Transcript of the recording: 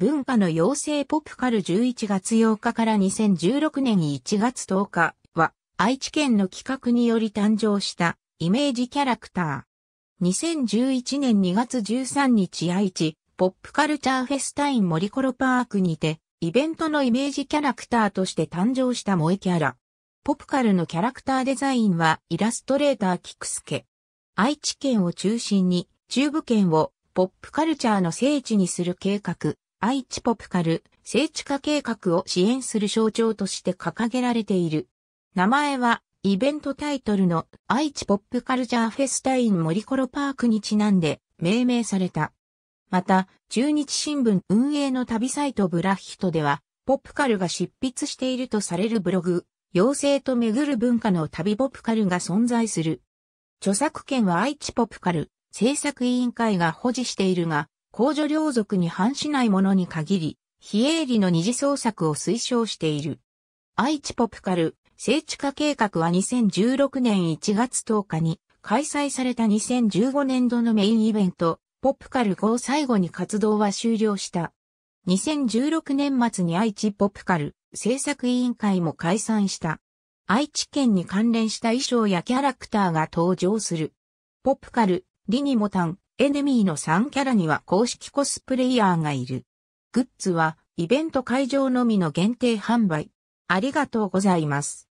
文化の妖精ポプカル11月8日から2016年1月10日は愛知県の企画により誕生したイメージキャラクター。2011年2月13日愛知ポップカルチャーフェスタイン森コロパークにてイベントのイメージキャラクターとして誕生した萌えキャラ。ポプカルのキャラクターデザインはイラストレーターキクスケ。愛知県を中心に中部圏をポップカルチャーの聖地にする計画、愛知ポプカル、聖地化計画を支援する象徴として掲げられている。名前は、イベントタイトルの愛知ポップカルチャーフェスタイン森コロパークにちなんで命名された。また、中日新聞運営の旅サイトブラヒトでは、ポップカルが執筆しているとされるブログ、妖精と巡る文化の旅ポップカルが存在する。著作権は愛知ポップカル、制作委員会が保持しているが、公女領族に反しないものに限り、非営利の二次創作を推奨している。愛知ポプカル、聖地化計画は2016年1月10日に開催された2015年度のメインイベント、ポップカル5を最後に活動は終了した。2016年末に愛知ポップカル制作委員会も解散した。愛知県に関連した衣装やキャラクターが登場する。ポップカル、リニモタン、エネミーの3キャラには公式コスプレイヤーがいる。グッズはイベント会場のみの限定販売。ありがとうございます。